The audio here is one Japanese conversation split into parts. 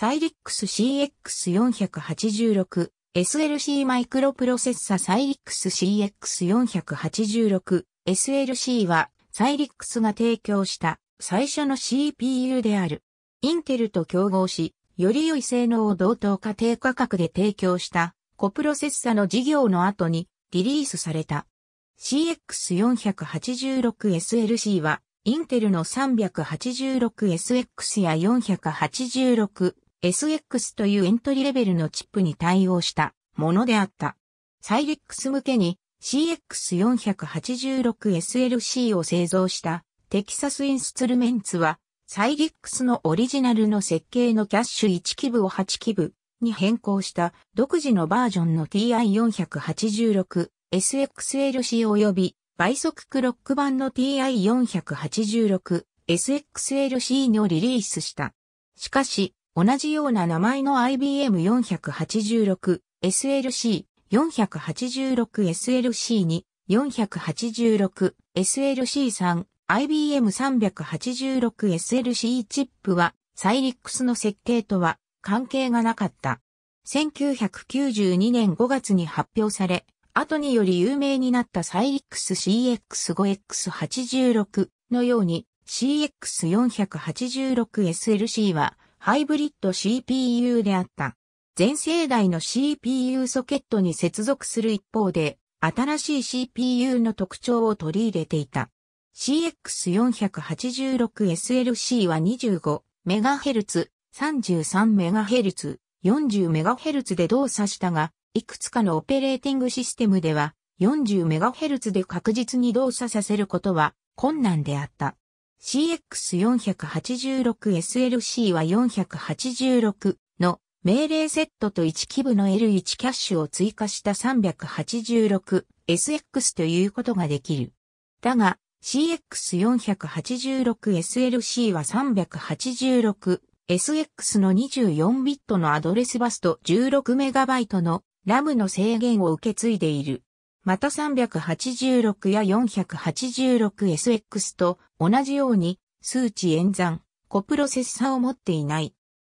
サイリックス CX486、SLC マイクロプロセッササイリックス CX486、SLC はサイリックスが提供した最初の CPU である。インテルと競合し、より良い性能を同等家庭価格で提供したコプロセッサの事業の後にリリースされた。CX486SLC はインテルの 386SX や 486SX SX というエントリーレベルのチップに対応したものであった。サイレックス向けに CX486SLC を製造したテキサスインスゥルメンツはサイリックスのオリジナルの設計のキャッシュ1基部を8基部に変更した独自のバージョンの TI486SXLC 及び倍速クロック版の TI486SXLC のリリースした。しかし、同じような名前の IBM486、SLC486SLC2、486SLC3、IBM386SLC チップはサイリックスの設計とは関係がなかった。1992年5月に発表され、後により有名になったサイリックス CX5X86 のように CX486SLC はハイブリッド CPU であった。前世代の CPU ソケットに接続する一方で、新しい CPU の特徴を取り入れていた。CX486SLC は 25MHz、33MHz、40MHz で動作したが、いくつかのオペレーティングシステムでは 40MHz で確実に動作させることは困難であった。CX486SLC は486の命令セットと1基部の L1 キャッシュを追加した 386SX ということができる。だが CX486SLC は 386SX の24ビットのアドレスバスと 16MB のラムの制限を受け継いでいる。また386や 486SX と同じように数値演算、コプロセッサを持っていない。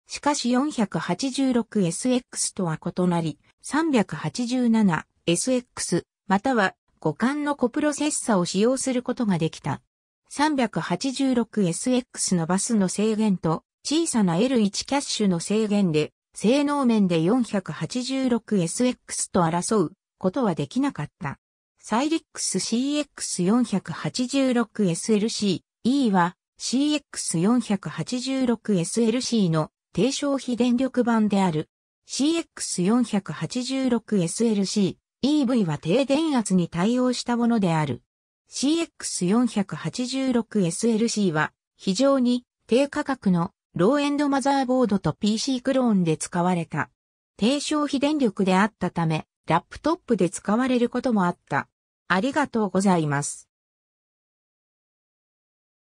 しかし 486SX とは異なり、387SX または互換のコプロセッサを使用することができた。386SX のバスの制限と小さな L1 キャッシュの制限で性能面で 486SX と争うことはできなかった。サイリックス CX486SLC-E は CX486SLC の低消費電力版である。CX486SLC-EV は低電圧に対応したものである。CX486SLC は非常に低価格のローエンドマザーボードと PC クローンで使われた。低消費電力であったため、ラップトップで使われることもあった。ありがとうございます。